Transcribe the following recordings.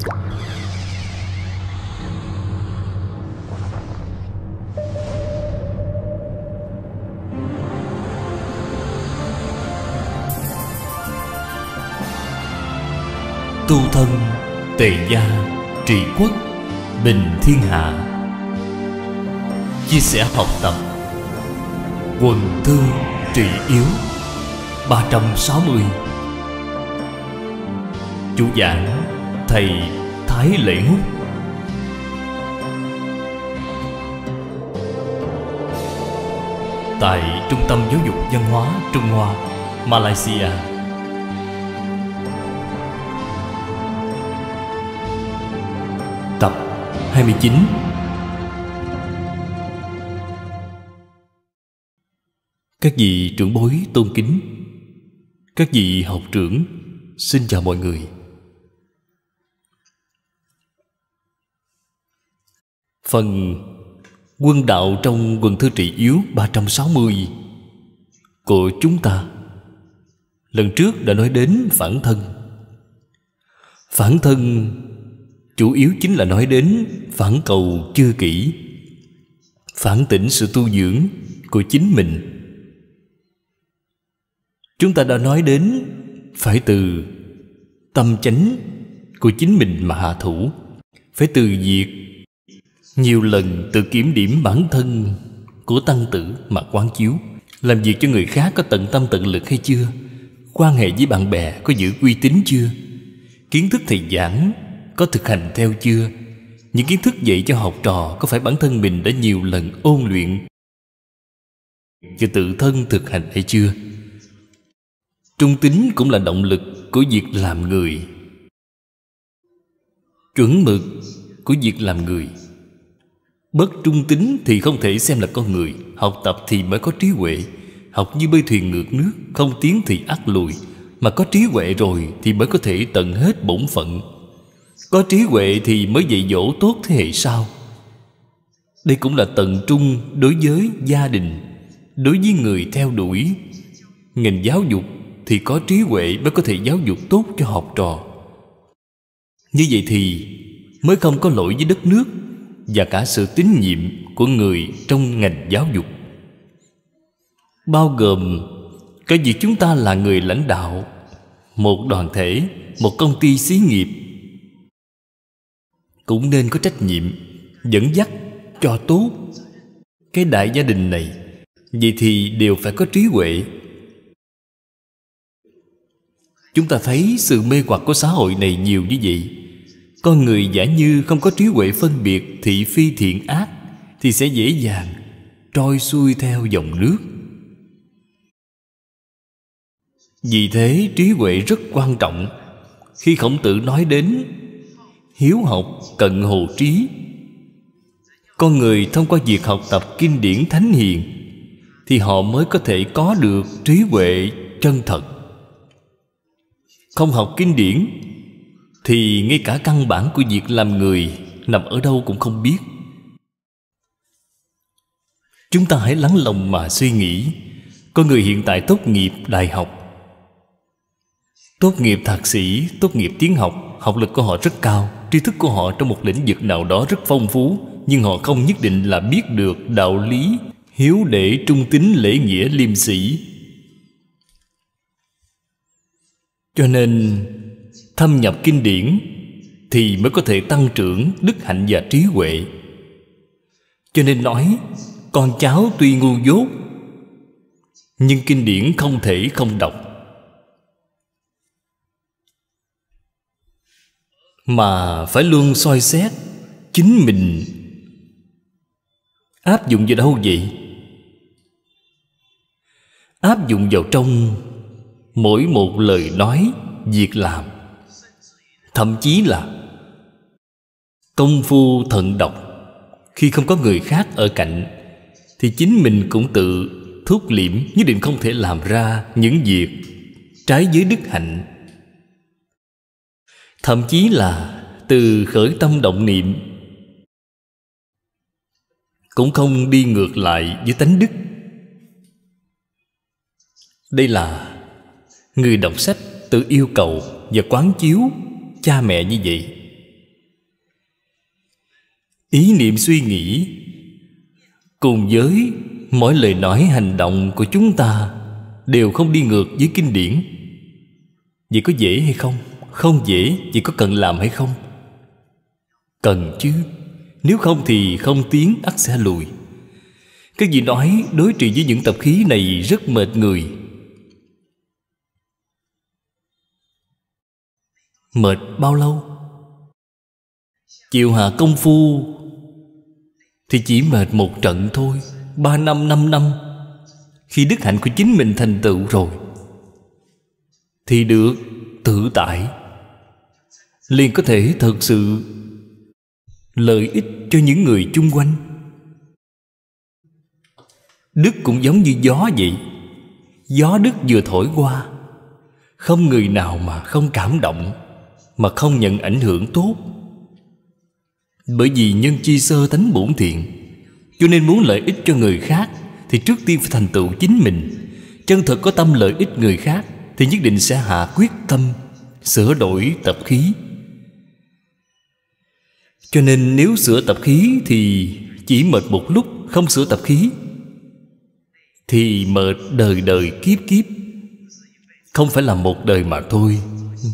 Tu thân Tề gia Trị quốc Bình thiên hạ Chia sẻ học tập Quần thư trị yếu 360 Chủ giảng thầy Thái Lệ Ngút Tại Trung tâm Giáo dục Văn hóa Trung Hoa, Malaysia Tập 29 Các vị trưởng bối tôn kính Các vị học trưởng Xin chào mọi người Phần Quân đạo trong quần thư trị yếu 360 Của chúng ta Lần trước đã nói đến phản thân Phản thân Chủ yếu chính là nói đến phản cầu chưa kỹ Phản tỉnh sự tu dưỡng của chính mình Chúng ta đã nói đến Phải từ tâm chánh của chính mình mà hạ thủ Phải từ việc nhiều lần tự kiểm điểm bản thân của tăng tử mà quán chiếu Làm việc cho người khác có tận tâm tận lực hay chưa Quan hệ với bạn bè có giữ uy tín chưa Kiến thức thầy giảng có thực hành theo chưa Những kiến thức dạy cho học trò có phải bản thân mình đã nhiều lần ôn luyện Cho tự thân thực hành hay chưa Trung tính cũng là động lực của việc làm người Chuẩn mực của việc làm người Bất trung tính thì không thể xem là con người Học tập thì mới có trí huệ Học như bơi thuyền ngược nước Không tiến thì ắt lùi Mà có trí huệ rồi thì mới có thể tận hết bổn phận Có trí huệ thì mới dạy dỗ tốt thế hệ sau Đây cũng là tận trung đối với gia đình Đối với người theo đuổi Ngành giáo dục thì có trí huệ mới có thể giáo dục tốt cho học trò Như vậy thì mới không có lỗi với đất nước và cả sự tín nhiệm của người trong ngành giáo dục bao gồm cái việc chúng ta là người lãnh đạo một đoàn thể một công ty xí nghiệp cũng nên có trách nhiệm dẫn dắt cho tốt cái đại gia đình này vậy thì đều phải có trí huệ chúng ta thấy sự mê hoặc của xã hội này nhiều như vậy con người giả như không có trí huệ phân biệt thị phi thiện ác Thì sẽ dễ dàng trôi xuôi theo dòng nước Vì thế trí huệ rất quan trọng Khi khổng tử nói đến Hiếu học cận hồ trí Con người thông qua việc học tập kinh điển thánh hiền Thì họ mới có thể có được trí huệ chân thật Không học kinh điển thì ngay cả căn bản của việc làm người nằm ở đâu cũng không biết chúng ta hãy lắng lòng mà suy nghĩ có người hiện tại tốt nghiệp đại học tốt nghiệp thạc sĩ tốt nghiệp tiến học học lực của họ rất cao tri thức của họ trong một lĩnh vực nào đó rất phong phú nhưng họ không nhất định là biết được đạo lý hiếu để trung tín lễ nghĩa liêm sĩ cho nên thâm nhập kinh điển thì mới có thể tăng trưởng đức hạnh và trí huệ cho nên nói con cháu tuy ngu dốt nhưng kinh điển không thể không đọc mà phải luôn soi xét chính mình áp dụng vào đâu vậy áp dụng vào trong mỗi một lời nói việc làm thậm chí là công phu thận độc khi không có người khác ở cạnh thì chính mình cũng tự thúc liễm nhất định không thể làm ra những việc trái với đức hạnh thậm chí là từ khởi tâm động niệm cũng không đi ngược lại với tánh đức đây là người đọc sách tự yêu cầu và quán chiếu cha mẹ như vậy ý niệm suy nghĩ cùng với mỗi lời nói hành động của chúng ta đều không đi ngược với kinh điển vậy có dễ hay không không dễ vậy có cần làm hay không cần chứ nếu không thì không tiến ắt sẽ lùi cái gì nói đối trị với những tập khí này rất mệt người Mệt bao lâu chịu hạ công phu Thì chỉ mệt một trận thôi Ba năm năm năm Khi đức hạnh của chính mình thành tựu rồi Thì được tự tại liền có thể thật sự lợi ích cho những người chung quanh đức cũng giống như gió vậy gió đức vừa thổi qua không người nào mà không cảm động mà không nhận ảnh hưởng tốt bởi vì nhân chi sơ tánh bổn thiện cho nên muốn lợi ích cho người khác thì trước tiên phải thành tựu chính mình chân thật có tâm lợi ích người khác thì nhất định sẽ hạ quyết tâm sửa đổi tập khí cho nên nếu sửa tập khí thì chỉ mệt một lúc không sửa tập khí thì mệt đời đời kiếp kiếp không phải là một đời mà thôi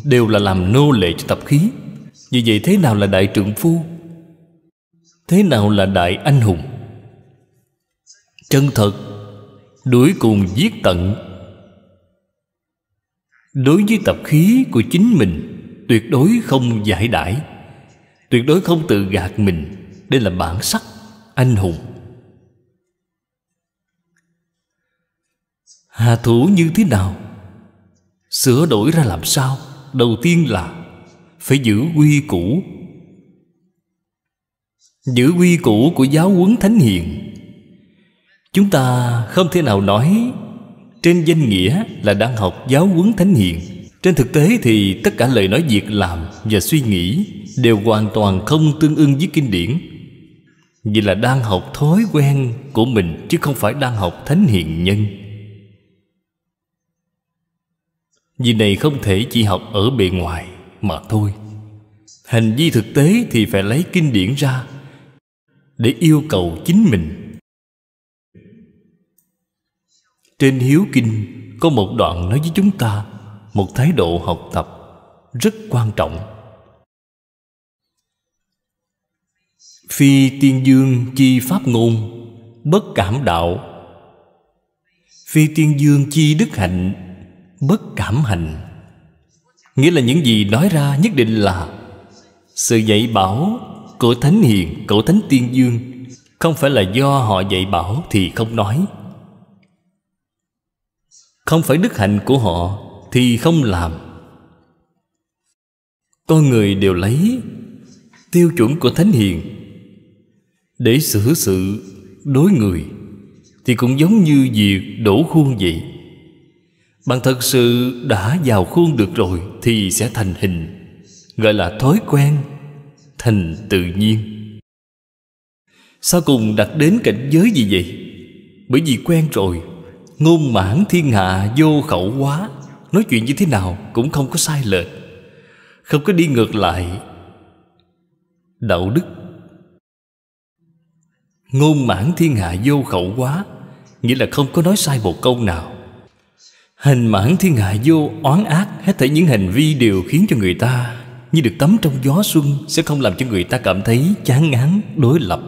Đều là làm nô lệ cho tập khí Vì vậy thế nào là đại trượng phu Thế nào là đại anh hùng Chân thật Đuổi cùng giết tận Đối với tập khí của chính mình Tuyệt đối không giải đãi Tuyệt đối không tự gạt mình Đây là bản sắc anh hùng Hà thủ như thế nào Sửa đổi ra làm sao đầu tiên là phải giữ quy củ giữ quy củ của giáo huấn thánh hiền chúng ta không thể nào nói trên danh nghĩa là đang học giáo huấn thánh hiền trên thực tế thì tất cả lời nói việc làm và suy nghĩ đều hoàn toàn không tương ưng với kinh điển vì là đang học thói quen của mình chứ không phải đang học thánh hiền nhân vì này không thể chỉ học ở bề ngoài mà thôi hành vi thực tế thì phải lấy kinh điển ra để yêu cầu chính mình trên hiếu kinh có một đoạn nói với chúng ta một thái độ học tập rất quan trọng phi tiên dương chi pháp ngôn bất cảm đạo phi tiên dương chi đức hạnh bất cảm hạnh nghĩa là những gì nói ra nhất định là sự dạy bảo của thánh hiền của thánh tiên dương không phải là do họ dạy bảo thì không nói không phải đức hạnh của họ thì không làm con người đều lấy tiêu chuẩn của thánh hiền để xử sự đối người thì cũng giống như việc đổ khuôn vậy bạn thật sự đã vào khuôn được rồi thì sẽ thành hình gọi là thói quen thành tự nhiên sao cùng đặt đến cảnh giới gì vậy bởi vì quen rồi ngôn mãn thiên hạ vô khẩu quá nói chuyện như thế nào cũng không có sai lệch không có đi ngược lại đạo đức ngôn mãn thiên hạ vô khẩu quá nghĩa là không có nói sai một câu nào Hình mãn thiên hạ vô oán ác Hết thảy những hành vi đều khiến cho người ta Như được tắm trong gió xuân Sẽ không làm cho người ta cảm thấy chán ngán đối lập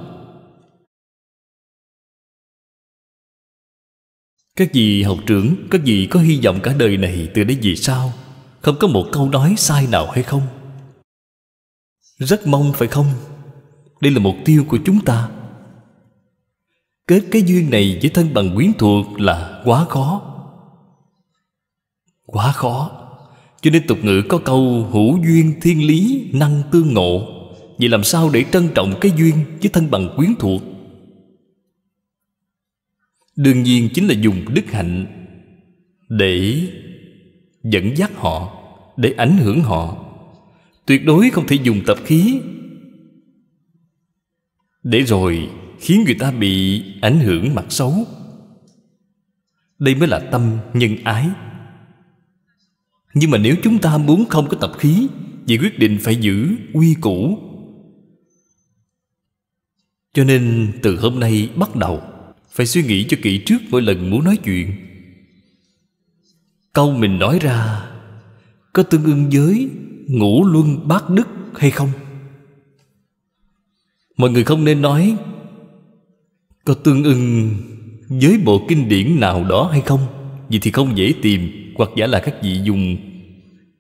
Các vị học trưởng Các vị có hy vọng cả đời này từ đây về sao Không có một câu nói sai nào hay không Rất mong phải không Đây là mục tiêu của chúng ta Kết cái duyên này với thân bằng quyến thuộc là quá khó quá khó cho nên tục ngữ có câu hữu duyên thiên lý năng tương ngộ vậy làm sao để trân trọng cái duyên với thân bằng quyến thuộc đương nhiên chính là dùng đức hạnh để dẫn dắt họ để ảnh hưởng họ tuyệt đối không thể dùng tập khí để rồi khiến người ta bị ảnh hưởng mặt xấu đây mới là tâm nhân ái nhưng mà nếu chúng ta muốn không có tập khí Vậy quyết định phải giữ quy củ Cho nên từ hôm nay bắt đầu Phải suy nghĩ cho kỹ trước mỗi lần muốn nói chuyện Câu mình nói ra Có tương ưng với ngũ luân bát đức hay không? Mọi người không nên nói Có tương ưng với bộ kinh điển nào đó hay không Vì thì không dễ tìm Hoặc giả là các vị dùng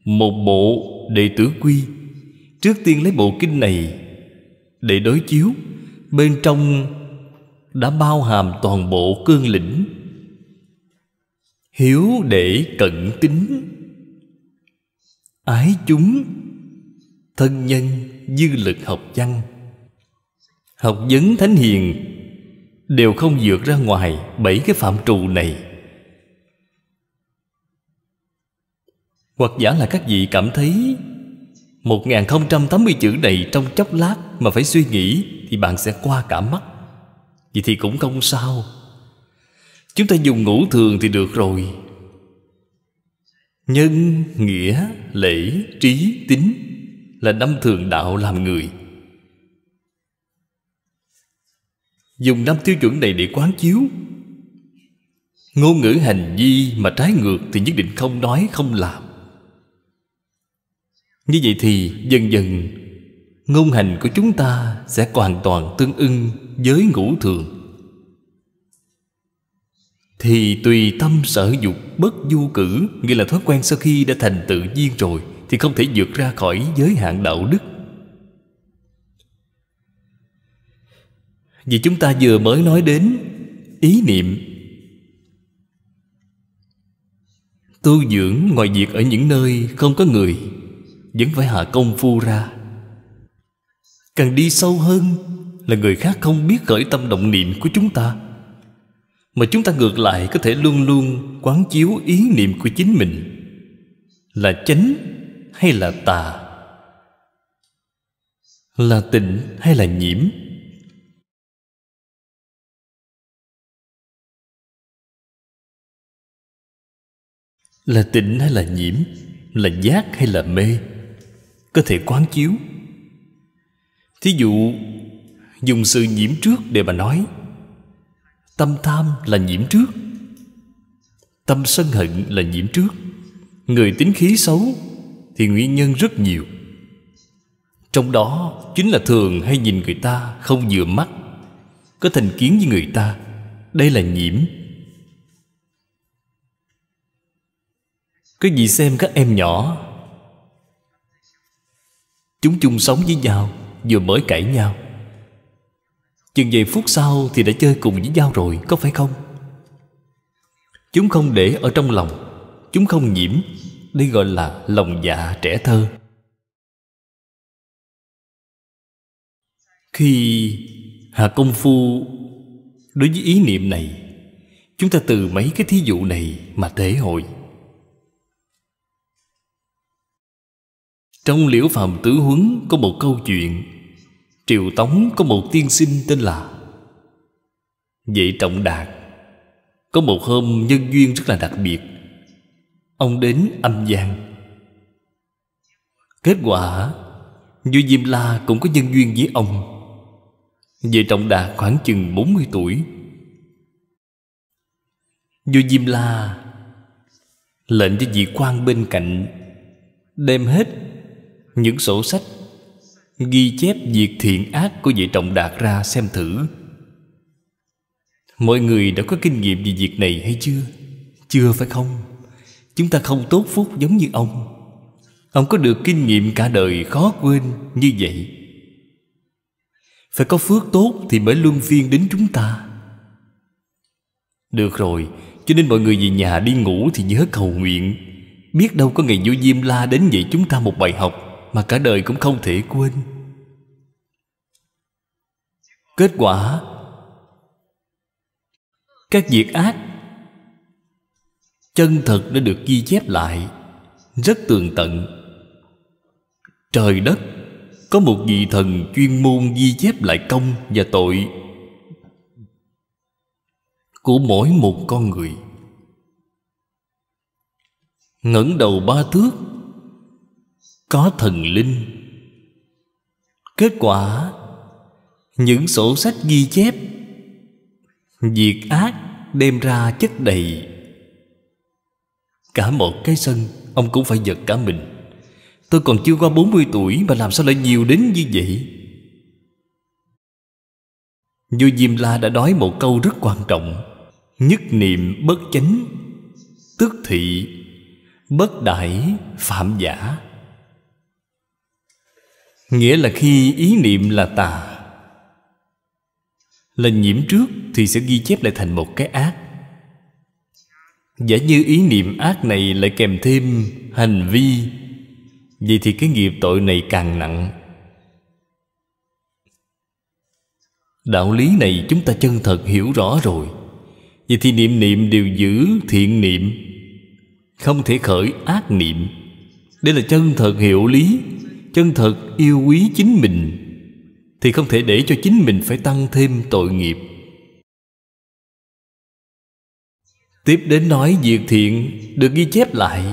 một bộ đệ tử quy trước tiên lấy bộ kinh này để đối chiếu bên trong đã bao hàm toàn bộ cương lĩnh hiếu để cận tính ái chúng thân nhân dư lực học văn học vấn thánh hiền đều không vượt ra ngoài bảy cái phạm trù này Hoặc giả là các vị cảm thấy 1080 chữ này trong chốc lát mà phải suy nghĩ thì bạn sẽ qua cả mắt. Vậy thì cũng không sao. Chúng ta dùng ngũ thường thì được rồi. Nhân, nghĩa, lễ, trí, tín là năm thường đạo làm người. Dùng năm tiêu chuẩn này để quán chiếu Ngôn ngữ hành vi mà trái ngược Thì nhất định không nói không làm như vậy thì dần dần Ngôn hành của chúng ta sẽ hoàn toàn tương ưng với ngũ thường Thì tùy tâm sở dục bất du cử Nghĩa là thói quen sau khi đã thành tự nhiên rồi Thì không thể vượt ra khỏi giới hạn đạo đức Vì chúng ta vừa mới nói đến Ý niệm tu dưỡng ngoài việc ở những nơi không có người vẫn phải hạ công phu ra càng đi sâu hơn là người khác không biết khởi tâm động niệm của chúng ta mà chúng ta ngược lại có thể luôn luôn quán chiếu ý niệm của chính mình là chánh hay là tà là tịnh hay là nhiễm là tịnh hay là nhiễm là giác hay là mê có thể quán chiếu thí dụ dùng sự nhiễm trước để mà nói tâm tham là nhiễm trước tâm sân hận là nhiễm trước người tính khí xấu thì nguyên nhân rất nhiều trong đó chính là thường hay nhìn người ta không vừa mắt có thành kiến với người ta đây là nhiễm Cái gì xem các em nhỏ Chúng chung sống với nhau Vừa mới cãi nhau Chừng vài phút sau thì đã chơi cùng với nhau rồi Có phải không Chúng không để ở trong lòng Chúng không nhiễm Đây gọi là lòng dạ trẻ thơ Khi hạ công phu Đối với ý niệm này Chúng ta từ mấy cái thí dụ này Mà thể hội Trong Liễu phàm Tứ Huấn có một câu chuyện Triều Tống có một tiên sinh tên là Vệ Trọng Đạt Có một hôm nhân duyên rất là đặc biệt Ông đến âm giang Kết quả Vua Diêm La cũng có nhân duyên với ông Vệ Trọng Đạt khoảng chừng 40 tuổi Vua Diêm La Lệnh cho vị quan bên cạnh Đem hết những sổ sách ghi chép việc thiện ác của vị trọng đạt ra xem thử mọi người đã có kinh nghiệm về việc này hay chưa chưa phải không chúng ta không tốt phúc giống như ông ông có được kinh nghiệm cả đời khó quên như vậy phải có phước tốt thì mới luân phiên đến chúng ta được rồi cho nên mọi người về nhà đi ngủ thì nhớ cầu nguyện biết đâu có ngày vô diêm la đến dạy chúng ta một bài học mà cả đời cũng không thể quên kết quả các việc ác chân thật đã được ghi chép lại rất tường tận trời đất có một vị thần chuyên môn ghi chép lại công và tội của mỗi một con người ngẩng đầu ba thước có thần linh kết quả những sổ sách ghi chép diệt ác đem ra chất đầy cả một cái sân ông cũng phải giật cả mình tôi còn chưa qua 40 tuổi mà làm sao lại nhiều đến như vậy vua diêm la đã nói một câu rất quan trọng nhất niệm bất chánh tức thị bất đại phạm giả nghĩa là khi ý niệm là tà là nhiễm trước thì sẽ ghi chép lại thành một cái ác giả như ý niệm ác này lại kèm thêm hành vi vậy thì cái nghiệp tội này càng nặng đạo lý này chúng ta chân thật hiểu rõ rồi vậy thì niệm niệm đều giữ thiện niệm không thể khởi ác niệm đây là chân thật hiểu lý chân thật yêu quý chính mình thì không thể để cho chính mình phải tăng thêm tội nghiệp tiếp đến nói việc thiện được ghi chép lại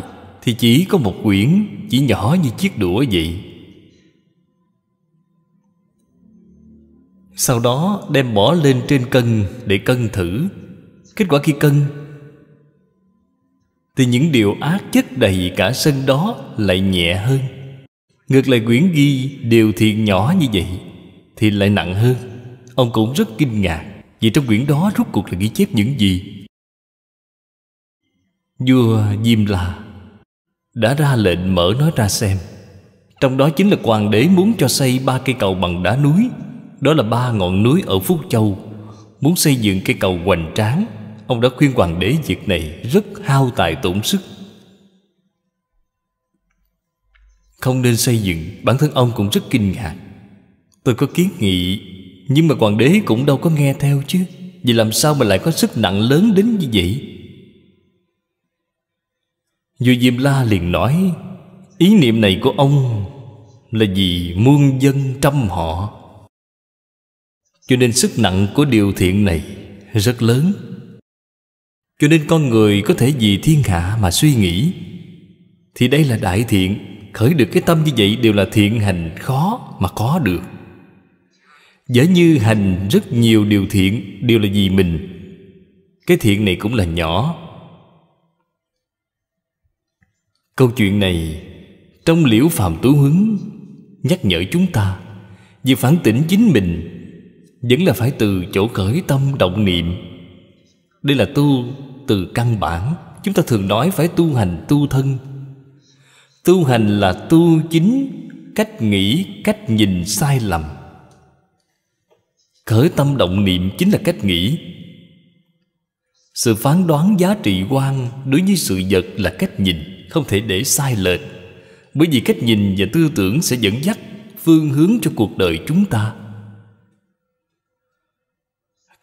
thì chỉ có một quyển chỉ nhỏ như chiếc đũa vậy sau đó đem bỏ lên trên cân để cân thử kết quả khi cân thì những điều ác chất đầy cả sân đó lại nhẹ hơn Ngược lại quyển ghi điều thiện nhỏ như vậy Thì lại nặng hơn Ông cũng rất kinh ngạc Vì trong quyển đó rốt cuộc là ghi chép những gì Vua Diêm La Đã ra lệnh mở nó ra xem Trong đó chính là hoàng đế muốn cho xây ba cây cầu bằng đá núi Đó là ba ngọn núi ở Phúc Châu Muốn xây dựng cây cầu hoành tráng Ông đã khuyên hoàng đế việc này rất hao tài tổn sức Không nên xây dựng Bản thân ông cũng rất kinh ngạc Tôi có kiến nghị Nhưng mà hoàng đế cũng đâu có nghe theo chứ vì làm sao mà lại có sức nặng lớn đến như vậy Vua Diêm La liền nói Ý niệm này của ông Là vì muôn dân trăm họ Cho nên sức nặng của điều thiện này Rất lớn Cho nên con người có thể vì thiên hạ mà suy nghĩ Thì đây là đại thiện khởi được cái tâm như vậy đều là thiện hành khó mà có được giả như hành rất nhiều điều thiện đều là vì mình cái thiện này cũng là nhỏ câu chuyện này trong liễu phàm tú huấn nhắc nhở chúng ta việc phản tỉnh chính mình vẫn là phải từ chỗ khởi tâm động niệm đây là tu từ căn bản chúng ta thường nói phải tu hành tu thân tu hành là tu chính cách nghĩ cách nhìn sai lầm khởi tâm động niệm chính là cách nghĩ sự phán đoán giá trị quan đối với sự vật là cách nhìn không thể để sai lệch bởi vì cách nhìn và tư tưởng sẽ dẫn dắt phương hướng cho cuộc đời chúng ta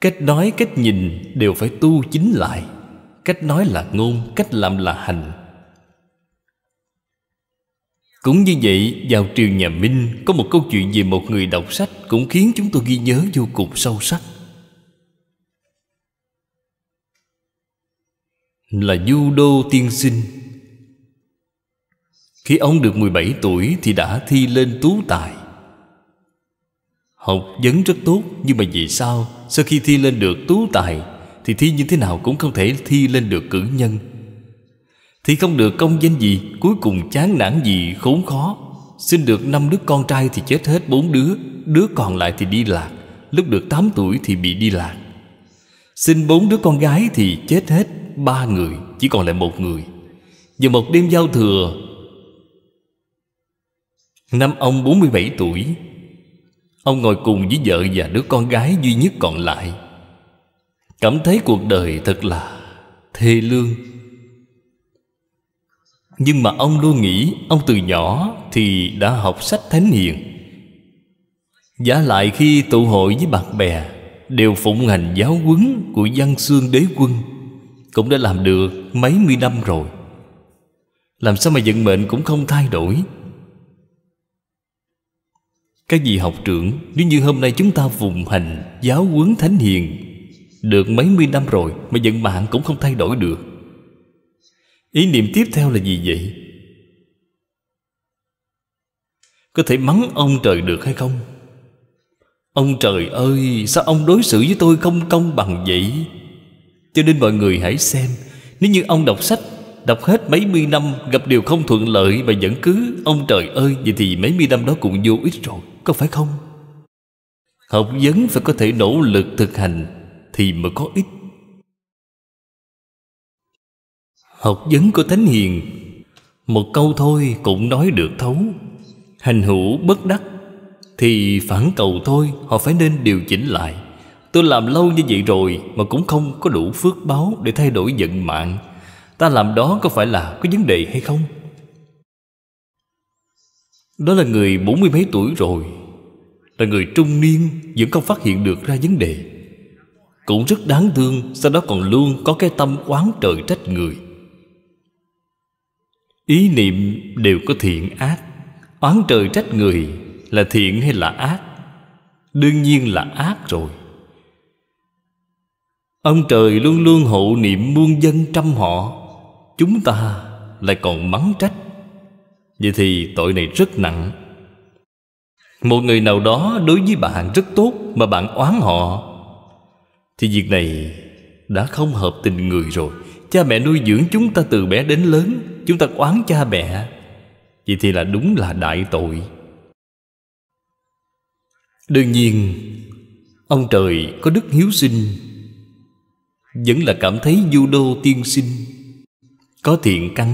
cách nói cách nhìn đều phải tu chính lại cách nói là ngôn cách làm là hành cũng như vậy vào triều nhà Minh Có một câu chuyện về một người đọc sách Cũng khiến chúng tôi ghi nhớ vô cùng sâu sắc Là Du Đô Tiên Sinh Khi ông được 17 tuổi Thì đã thi lên tú tài Học vấn rất tốt Nhưng mà vì sao Sau khi thi lên được tú tài Thì thi như thế nào cũng không thể thi lên được cử nhân thì không được công danh gì Cuối cùng chán nản gì khốn khó Xin được năm đứa con trai thì chết hết bốn đứa Đứa còn lại thì đi lạc Lúc được 8 tuổi thì bị đi lạc Xin bốn đứa con gái thì chết hết ba người Chỉ còn lại một người Vào một đêm giao thừa Năm ông 47 tuổi Ông ngồi cùng với vợ và đứa con gái duy nhất còn lại Cảm thấy cuộc đời thật là thê lương nhưng mà ông luôn nghĩ Ông từ nhỏ thì đã học sách thánh hiền Giả lại khi tụ hội với bạn bè Đều phụng hành giáo huấn của văn xương đế quân Cũng đã làm được mấy mươi năm rồi Làm sao mà vận mệnh cũng không thay đổi Các vị học trưởng Nếu như hôm nay chúng ta phụng hành giáo huấn thánh hiền Được mấy mươi năm rồi Mà vận mạng cũng không thay đổi được ý niệm tiếp theo là gì vậy có thể mắng ông trời được hay không ông trời ơi sao ông đối xử với tôi không công bằng vậy cho nên mọi người hãy xem nếu như ông đọc sách Đọc hết mấy mươi năm Gặp điều không thuận lợi và vẫn cứ Ông trời ơi Vậy thì mấy mươi năm đó cũng vô ích rồi Có phải không Học vấn phải có thể nỗ lực thực hành Thì mới có ích Học vấn của Thánh Hiền Một câu thôi cũng nói được thấu Hành hữu bất đắc Thì phản cầu thôi Họ phải nên điều chỉnh lại Tôi làm lâu như vậy rồi Mà cũng không có đủ phước báo Để thay đổi vận mạng Ta làm đó có phải là có vấn đề hay không Đó là người bốn mươi mấy tuổi rồi Là người trung niên Vẫn không phát hiện được ra vấn đề Cũng rất đáng thương Sau đó còn luôn có cái tâm oán trời trách người ý niệm đều có thiện ác oán trời trách người là thiện hay là ác đương nhiên là ác rồi ông trời luôn luôn hộ niệm muôn dân trăm họ chúng ta lại còn mắng trách vậy thì tội này rất nặng một người nào đó đối với bạn rất tốt mà bạn oán họ thì việc này đã không hợp tình người rồi Cha mẹ nuôi dưỡng chúng ta từ bé đến lớn Chúng ta oán cha mẹ Vậy thì là đúng là đại tội Đương nhiên Ông trời có đức hiếu sinh Vẫn là cảm thấy du đô tiên sinh Có thiện căn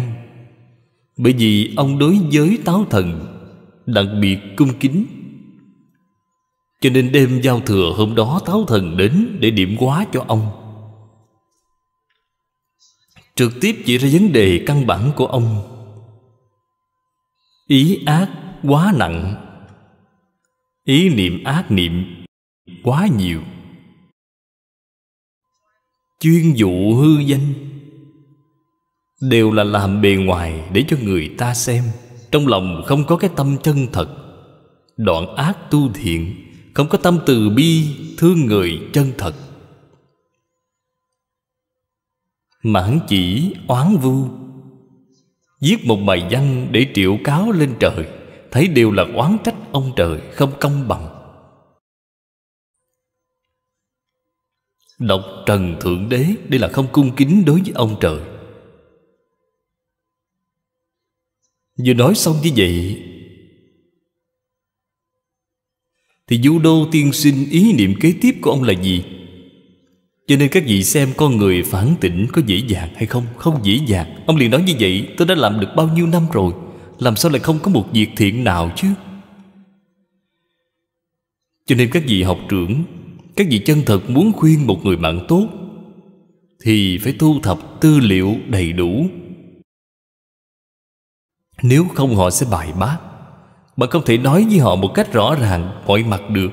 Bởi vì ông đối với táo thần Đặc biệt cung kính Cho nên đêm giao thừa hôm đó táo thần đến Để điểm hóa cho ông trực tiếp chỉ ra vấn đề căn bản của ông ý ác quá nặng ý niệm ác niệm quá nhiều chuyên dụ hư danh đều là làm bề ngoài để cho người ta xem trong lòng không có cái tâm chân thật đoạn ác tu thiện không có tâm từ bi thương người chân thật mà hắn chỉ oán vu viết một bài văn để triệu cáo lên trời thấy đều là oán trách ông trời không công bằng đọc trần thượng đế đây là không cung kính đối với ông trời vừa nói xong như vậy thì du đô tiên sinh ý niệm kế tiếp của ông là gì cho nên các vị xem con người phản tỉnh có dễ dàng hay không Không dễ dàng Ông liền nói như vậy tôi đã làm được bao nhiêu năm rồi Làm sao lại không có một việc thiện nào chứ Cho nên các vị học trưởng Các vị chân thật muốn khuyên một người bạn tốt Thì phải thu thập tư liệu đầy đủ Nếu không họ sẽ bài bác Bạn không thể nói với họ một cách rõ ràng mọi mặt được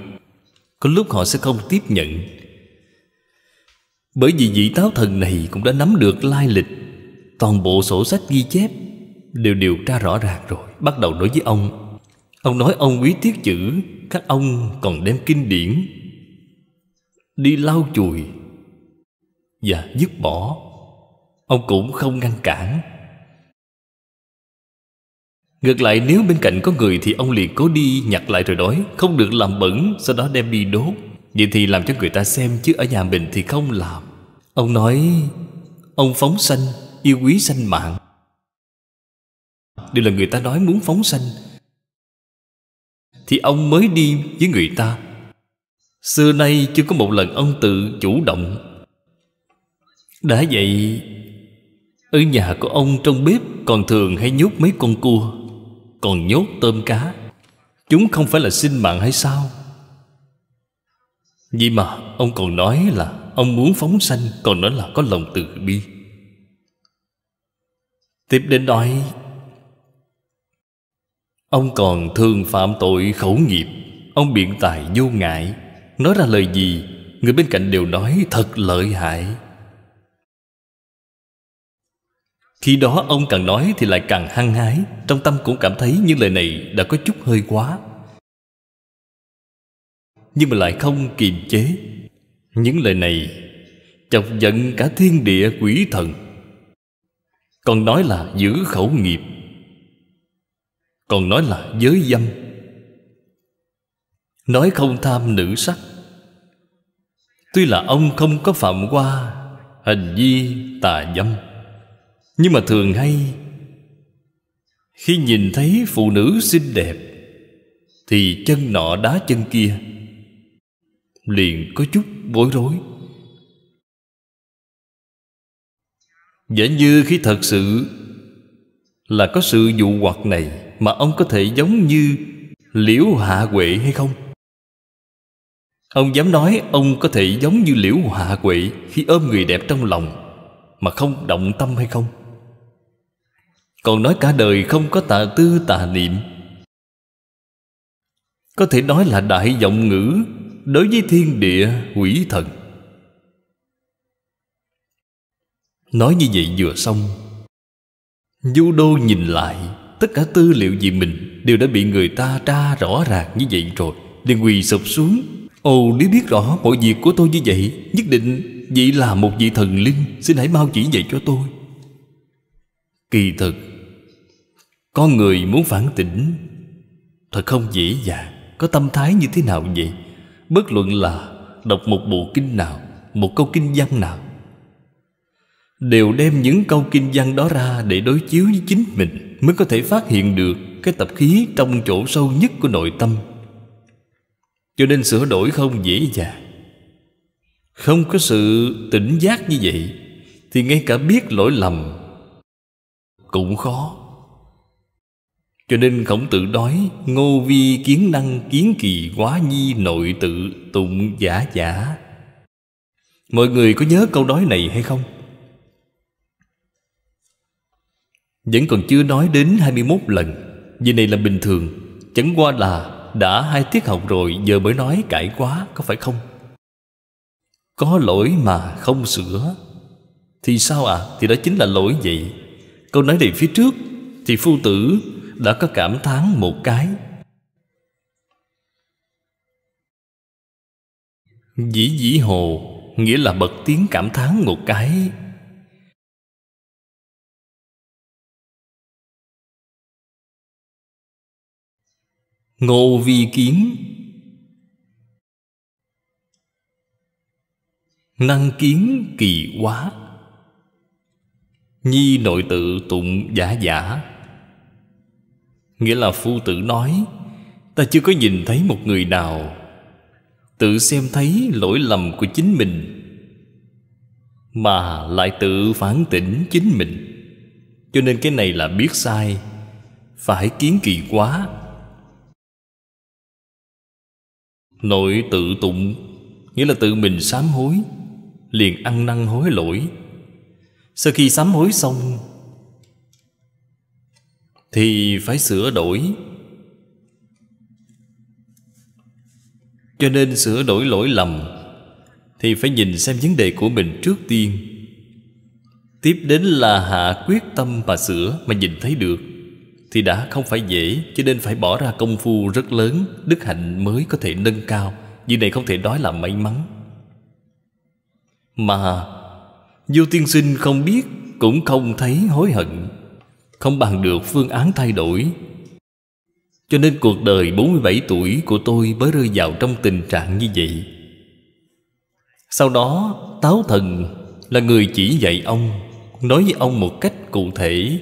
Có lúc họ sẽ không tiếp nhận bởi vì vị táo thần này cũng đã nắm được lai lịch Toàn bộ sổ sách ghi chép Đều điều tra rõ ràng rồi Bắt đầu đối với ông Ông nói ông quý tiết chữ Các ông còn đem kinh điển Đi lau chùi Và dứt bỏ Ông cũng không ngăn cản Ngược lại nếu bên cạnh có người Thì ông liền cố đi nhặt lại rồi đói Không được làm bẩn Sau đó đem đi đốt Vậy thì làm cho người ta xem chứ ở nhà mình thì không làm Ông nói Ông phóng sanh Yêu quý sanh mạng Đều là người ta nói muốn phóng sanh Thì ông mới đi với người ta Xưa nay chưa có một lần ông tự chủ động Đã vậy Ở nhà của ông trong bếp Còn thường hay nhốt mấy con cua Còn nhốt tôm cá Chúng không phải là sinh mạng hay sao vì mà ông còn nói là Ông muốn phóng sanh Còn nói là có lòng từ bi Tiếp đến nói Ông còn thường phạm tội khẩu nghiệp Ông biện tài vô ngại Nói ra lời gì Người bên cạnh đều nói thật lợi hại Khi đó ông càng nói thì lại càng hăng hái Trong tâm cũng cảm thấy những lời này đã có chút hơi quá nhưng mà lại không kiềm chế những lời này chọc giận cả thiên địa quỷ thần còn nói là giữ khẩu nghiệp còn nói là giới dâm nói không tham nữ sắc tuy là ông không có phạm qua hành vi tà dâm nhưng mà thường hay khi nhìn thấy phụ nữ xinh đẹp thì chân nọ đá chân kia liền có chút bối rối giả như khi thật sự là có sự dụ hoặc này mà ông có thể giống như liễu hạ huệ hay không ông dám nói ông có thể giống như liễu hạ huệ khi ôm người đẹp trong lòng mà không động tâm hay không còn nói cả đời không có tà tư tà niệm có thể nói là đại vọng ngữ đối với thiên địa quỷ thần nói như vậy vừa xong du đô nhìn lại tất cả tư liệu gì mình đều đã bị người ta tra rõ ràng như vậy rồi liền quỳ sụp xuống ồ nếu biết rõ mọi việc của tôi như vậy nhất định vị là một vị thần linh xin hãy mau chỉ dạy cho tôi kỳ thực con người muốn phản tỉnh thật không dễ dàng có tâm thái như thế nào vậy Bất luận là đọc một bộ kinh nào Một câu kinh văn nào Đều đem những câu kinh văn đó ra Để đối chiếu với chính mình Mới có thể phát hiện được Cái tập khí trong chỗ sâu nhất của nội tâm Cho nên sửa đổi không dễ dàng Không có sự tỉnh giác như vậy Thì ngay cả biết lỗi lầm Cũng khó cho nên khổng tử nói Ngô vi kiến năng kiến kỳ quá nhi nội tự tụng giả giả Mọi người có nhớ câu nói này hay không? Vẫn còn chưa nói đến 21 lần Vì này là bình thường Chẳng qua là đã hai tiết học rồi Giờ mới nói cãi quá có phải không? Có lỗi mà không sửa Thì sao ạ? À? Thì đó chính là lỗi vậy Câu nói này phía trước Thì phu tử đã có cảm thán một cái Dĩ dĩ hồ Nghĩa là bật tiếng cảm thán một cái Ngô vi kiến Năng kiến kỳ quá Nhi nội tự tụng giả giả Nghĩa là phu tử nói Ta chưa có nhìn thấy một người nào Tự xem thấy lỗi lầm của chính mình Mà lại tự phản tỉnh chính mình Cho nên cái này là biết sai Phải kiến kỳ quá Nội tự tụng Nghĩa là tự mình sám hối Liền ăn năn hối lỗi Sau khi sám hối xong thì phải sửa đổi cho nên sửa đổi lỗi lầm thì phải nhìn xem vấn đề của mình trước tiên tiếp đến là hạ quyết tâm mà sửa mà nhìn thấy được thì đã không phải dễ cho nên phải bỏ ra công phu rất lớn đức hạnh mới có thể nâng cao như này không thể nói là may mắn mà vô tiên sinh không biết cũng không thấy hối hận không bằng được phương án thay đổi Cho nên cuộc đời 47 tuổi của tôi mới rơi vào trong tình trạng như vậy Sau đó Táo Thần là người chỉ dạy ông Nói với ông một cách cụ thể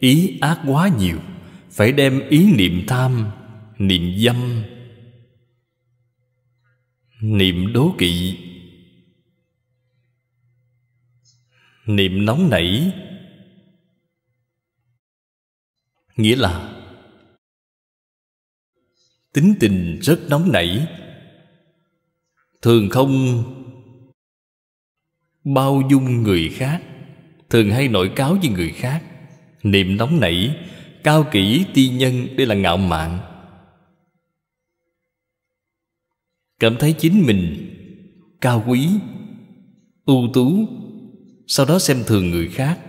Ý ác quá nhiều Phải đem ý niệm tham Niệm dâm Niệm đố kỵ Niệm nóng nảy nghĩa là tính tình rất nóng nảy thường không bao dung người khác thường hay nổi cáo với người khác niềm nóng nảy cao kỹ ti nhân đây là ngạo mạn cảm thấy chính mình cao quý ưu tú sau đó xem thường người khác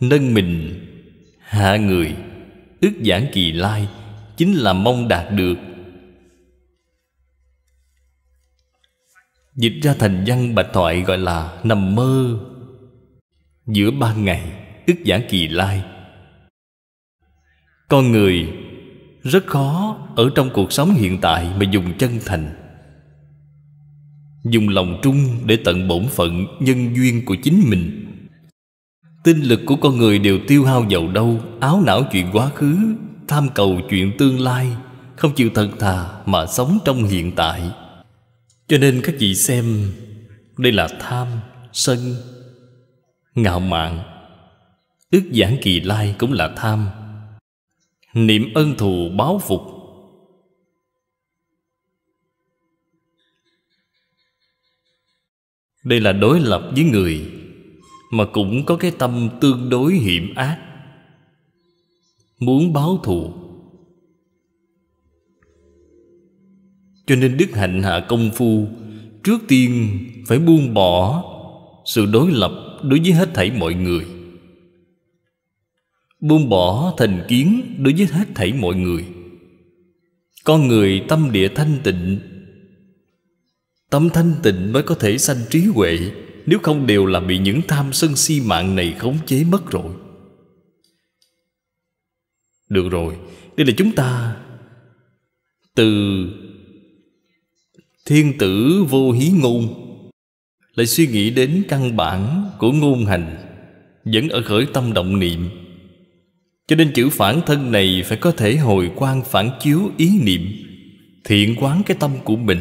nâng mình hạ người ức giảng kỳ lai chính là mong đạt được dịch ra thành văn bạch thoại gọi là nằm mơ giữa ba ngày ức giảng kỳ lai con người rất khó ở trong cuộc sống hiện tại mà dùng chân thành dùng lòng trung để tận bổn phận nhân duyên của chính mình Tinh lực của con người đều tiêu hao vào đâu Áo não chuyện quá khứ Tham cầu chuyện tương lai Không chịu thật thà mà sống trong hiện tại Cho nên các vị xem Đây là tham, sân, ngạo mạn Ước giảng kỳ lai cũng là tham Niệm ân thù báo phục Đây là đối lập với người mà cũng có cái tâm tương đối hiểm ác muốn báo thù cho nên đức hạnh hạ công phu trước tiên phải buông bỏ sự đối lập đối với hết thảy mọi người buông bỏ thành kiến đối với hết thảy mọi người con người tâm địa thanh tịnh tâm thanh tịnh mới có thể sanh trí huệ nếu không đều là bị những tham sân si mạng này khống chế mất rồi được rồi đây là chúng ta từ thiên tử vô hí ngôn lại suy nghĩ đến căn bản của ngôn hành vẫn ở khởi tâm động niệm cho nên chữ phản thân này phải có thể hồi quan phản chiếu ý niệm thiện quán cái tâm của mình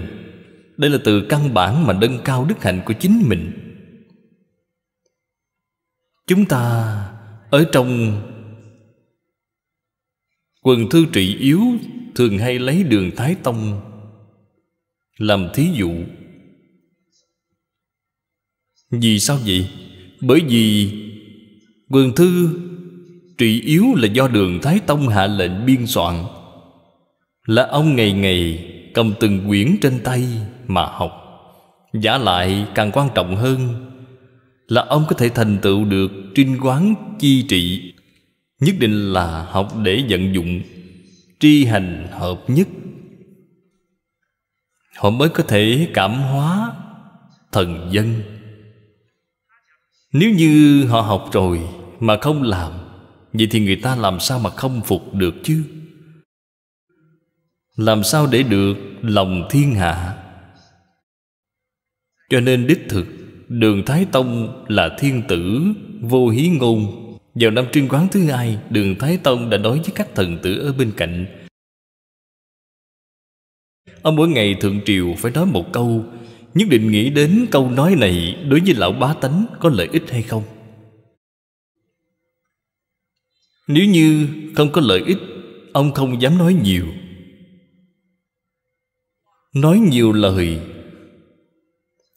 đây là từ căn bản mà nâng cao đức hạnh của chính mình chúng ta ở trong quần thư trị yếu thường hay lấy đường thái tông làm thí dụ vì sao vậy bởi vì quần thư trị yếu là do đường thái tông hạ lệnh biên soạn là ông ngày ngày cầm từng quyển trên tay mà học giả lại càng quan trọng hơn là ông có thể thành tựu được trinh quán chi trị nhất định là học để vận dụng tri hành hợp nhất họ mới có thể cảm hóa thần dân nếu như họ học rồi mà không làm vậy thì người ta làm sao mà không phục được chứ làm sao để được lòng thiên hạ cho nên đích thực Đường Thái Tông là thiên tử Vô hí ngôn Vào năm trương quán thứ hai Đường Thái Tông đã nói với các thần tử ở bên cạnh Ông mỗi ngày thượng triều phải nói một câu Nhất định nghĩ đến câu nói này Đối với lão bá tánh có lợi ích hay không Nếu như không có lợi ích Ông không dám nói nhiều Nói nhiều lời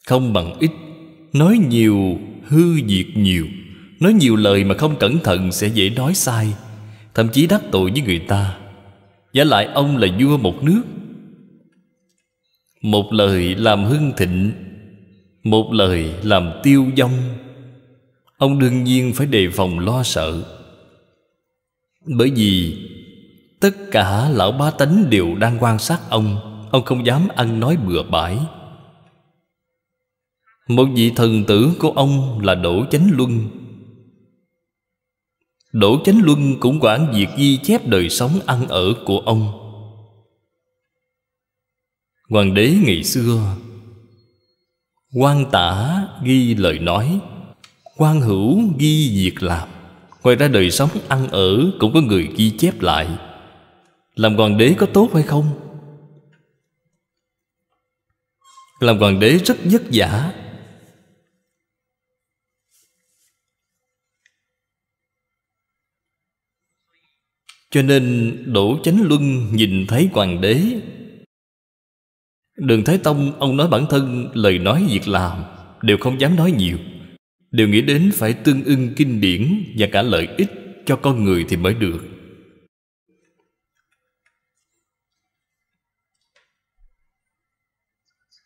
Không bằng ít nói nhiều hư diệt nhiều nói nhiều lời mà không cẩn thận sẽ dễ nói sai thậm chí đắc tội với người ta giả lại ông là vua một nước một lời làm hưng thịnh một lời làm tiêu vong ông đương nhiên phải đề phòng lo sợ bởi vì tất cả lão bá tánh đều đang quan sát ông ông không dám ăn nói bừa bãi một vị thần tử của ông là Đỗ Chánh Luân Đỗ Chánh Luân cũng quản việc ghi chép đời sống ăn ở của ông Hoàng đế ngày xưa quan tả ghi lời nói quan hữu ghi việc làm Ngoài ra đời sống ăn ở cũng có người ghi chép lại Làm hoàng đế có tốt hay không? Làm hoàng đế rất vất vả cho nên đỗ chánh luân nhìn thấy hoàng đế đường thái tông ông nói bản thân lời nói việc làm đều không dám nói nhiều đều nghĩ đến phải tương ưng kinh điển và cả lợi ích cho con người thì mới được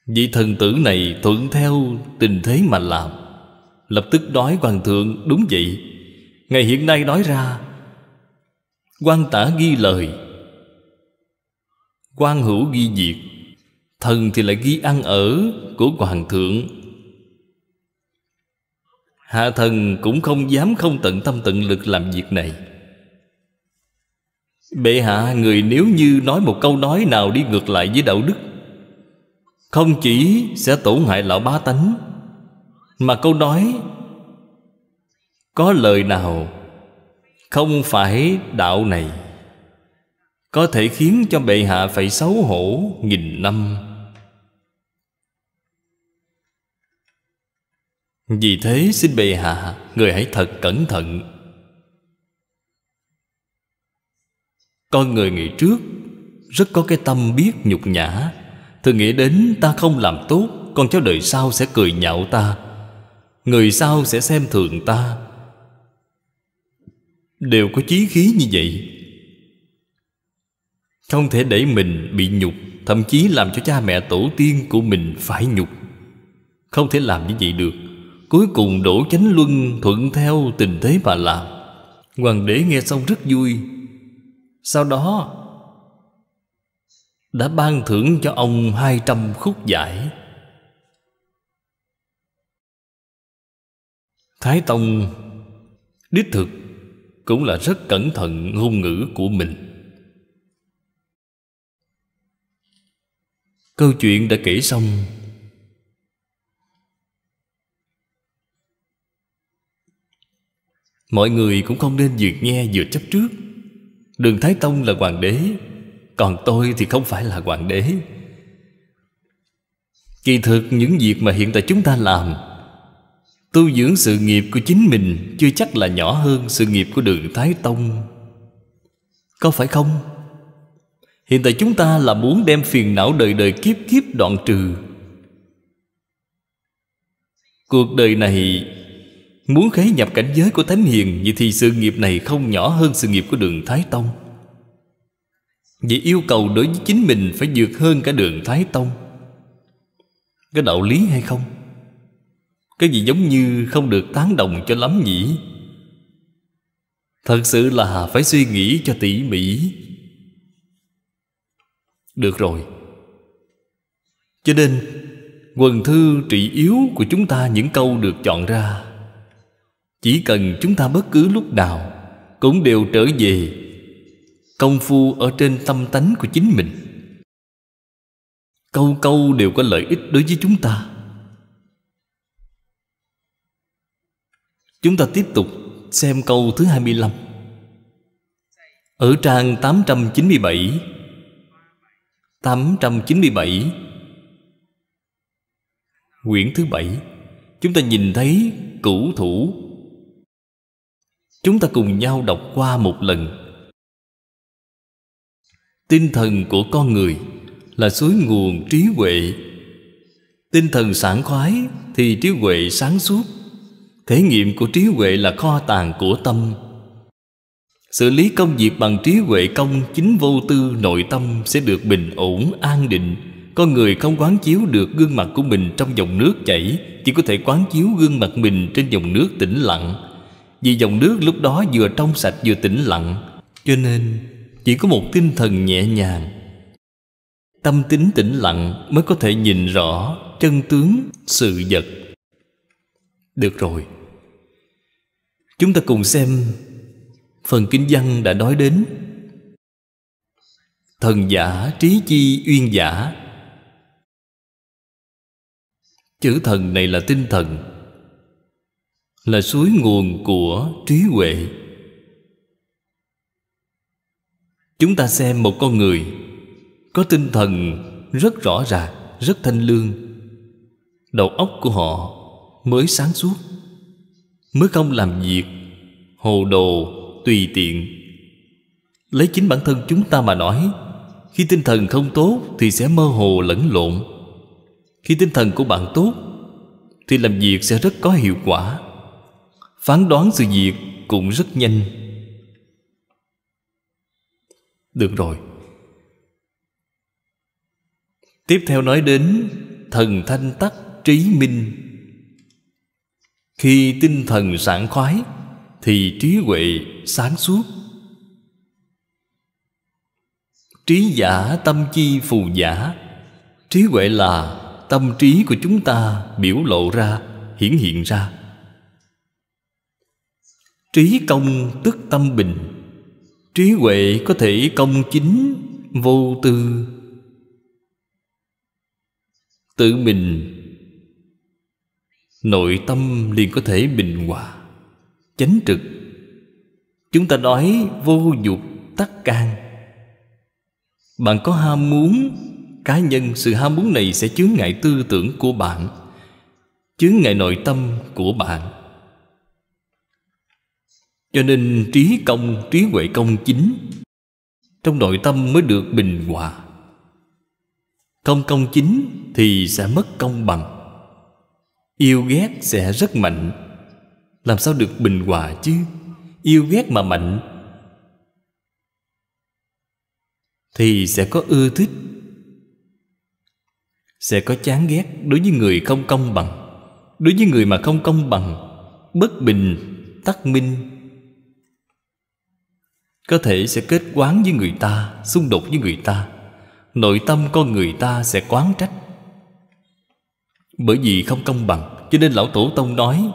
vị thần tử này thuận theo tình thế mà làm lập tức nói hoàng thượng đúng vậy ngày hiện nay nói ra quan tả ghi lời quan hữu ghi diệt thần thì lại ghi ăn ở của hoàng thượng hạ thần cũng không dám không tận tâm tận lực làm việc này bệ hạ người nếu như nói một câu nói nào đi ngược lại với đạo đức không chỉ sẽ tổn hại lão bá tánh mà câu nói có lời nào không phải đạo này có thể khiến cho bệ hạ phải xấu hổ nghìn năm vì thế xin bệ hạ người hãy thật cẩn thận con người ngày trước rất có cái tâm biết nhục nhã thường nghĩ đến ta không làm tốt con cháu đời sau sẽ cười nhạo ta người sau sẽ xem thường ta đều có chí khí như vậy không thể để mình bị nhục thậm chí làm cho cha mẹ tổ tiên của mình phải nhục không thể làm như vậy được cuối cùng đổ chánh luân thuận theo tình thế mà làm hoàng đế nghe xong rất vui sau đó đã ban thưởng cho ông hai trăm khúc giải thái tông đích thực cũng là rất cẩn thận ngôn ngữ của mình câu chuyện đã kể xong mọi người cũng không nên vừa nghe vừa chấp trước đường thái tông là hoàng đế còn tôi thì không phải là hoàng đế kỳ thực những việc mà hiện tại chúng ta làm tu dưỡng sự nghiệp của chính mình chưa chắc là nhỏ hơn sự nghiệp của đường thái tông có phải không hiện tại chúng ta là muốn đem phiền não đời đời kiếp kiếp đoạn trừ cuộc đời này muốn khế nhập cảnh giới của thánh hiền vậy thì sự nghiệp này không nhỏ hơn sự nghiệp của đường thái tông vậy yêu cầu đối với chính mình phải vượt hơn cả đường thái tông có đạo lý hay không cái gì giống như không được tán đồng cho lắm nhỉ Thật sự là phải suy nghĩ cho tỉ mỉ Được rồi Cho nên Quần thư trị yếu của chúng ta những câu được chọn ra Chỉ cần chúng ta bất cứ lúc nào Cũng đều trở về Công phu ở trên tâm tánh của chính mình Câu câu đều có lợi ích đối với chúng ta Chúng ta tiếp tục xem câu thứ 25 Ở trang 897 897 Quyển thứ bảy Chúng ta nhìn thấy cửu thủ Chúng ta cùng nhau đọc qua một lần Tinh thần của con người Là suối nguồn trí huệ Tinh thần sảng khoái Thì trí huệ sáng suốt thể nghiệm của trí huệ là kho tàng của tâm xử lý công việc bằng trí huệ công chính vô tư nội tâm sẽ được bình ổn an định con người không quán chiếu được gương mặt của mình trong dòng nước chảy chỉ có thể quán chiếu gương mặt mình trên dòng nước tĩnh lặng vì dòng nước lúc đó vừa trong sạch vừa tĩnh lặng cho nên chỉ có một tinh thần nhẹ nhàng tâm tính tĩnh lặng mới có thể nhìn rõ chân tướng sự vật được rồi Chúng ta cùng xem Phần kinh văn đã nói đến Thần giả trí chi uyên giả Chữ thần này là tinh thần Là suối nguồn của trí huệ Chúng ta xem một con người Có tinh thần rất rõ ràng, rất thanh lương Đầu óc của họ mới sáng suốt mới không làm việc hồ đồ tùy tiện lấy chính bản thân chúng ta mà nói khi tinh thần không tốt thì sẽ mơ hồ lẫn lộn khi tinh thần của bạn tốt thì làm việc sẽ rất có hiệu quả phán đoán sự việc cũng rất nhanh được rồi tiếp theo nói đến thần thanh tắc trí minh khi tinh thần sảng khoái Thì trí huệ sáng suốt Trí giả tâm chi phù giả Trí huệ là tâm trí của chúng ta biểu lộ ra, hiển hiện ra Trí công tức tâm bình Trí huệ có thể công chính, vô tư Tự mình nội tâm liền có thể bình hòa chánh trực chúng ta nói vô dục tắc can bạn có ham muốn cá nhân sự ham muốn này sẽ chướng ngại tư tưởng của bạn chướng ngại nội tâm của bạn cho nên trí công trí huệ công chính trong nội tâm mới được bình hòa không công chính thì sẽ mất công bằng yêu ghét sẽ rất mạnh làm sao được bình hòa chứ yêu ghét mà mạnh thì sẽ có ưa thích sẽ có chán ghét đối với người không công bằng đối với người mà không công bằng bất bình tắc minh có thể sẽ kết quán với người ta xung đột với người ta nội tâm con người ta sẽ quán trách bởi vì không công bằng Cho nên Lão Tổ Tông nói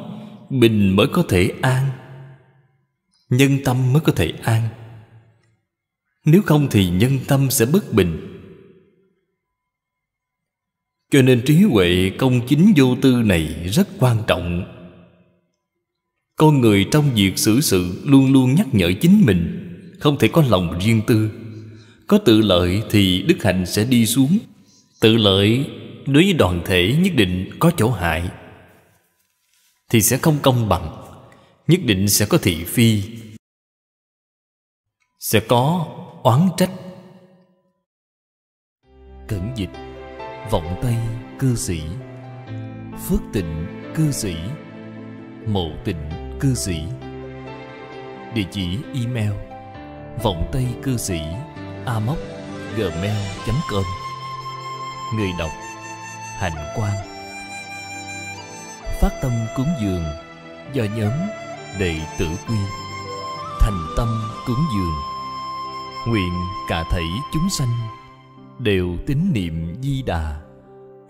Bình mới có thể an Nhân tâm mới có thể an Nếu không thì nhân tâm sẽ bất bình Cho nên trí huệ công chính vô tư này rất quan trọng Con người trong việc xử sự luôn luôn nhắc nhở chính mình Không thể có lòng riêng tư Có tự lợi thì đức hạnh sẽ đi xuống Tự lợi đối với đoàn thể nhất định có chỗ hại thì sẽ không công bằng nhất định sẽ có thị phi sẽ có oán trách cẩn dịch vọng tây cư sĩ phước tịnh cư sĩ mộ tịnh cư sĩ địa chỉ email vọng tây cư sĩ amoc gmail com người đọc hạnh quan phát tâm cúng dường do nhóm đệ tử quy thành tâm cúng dường nguyện cả thảy chúng sanh đều tín niệm di đà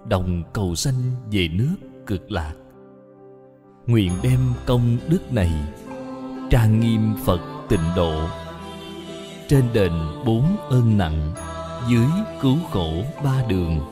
đồng cầu sanh về nước cực lạc nguyện đem công đức này trang nghiêm phật tịnh độ trên đền bốn ơn nặng dưới cứu khổ ba đường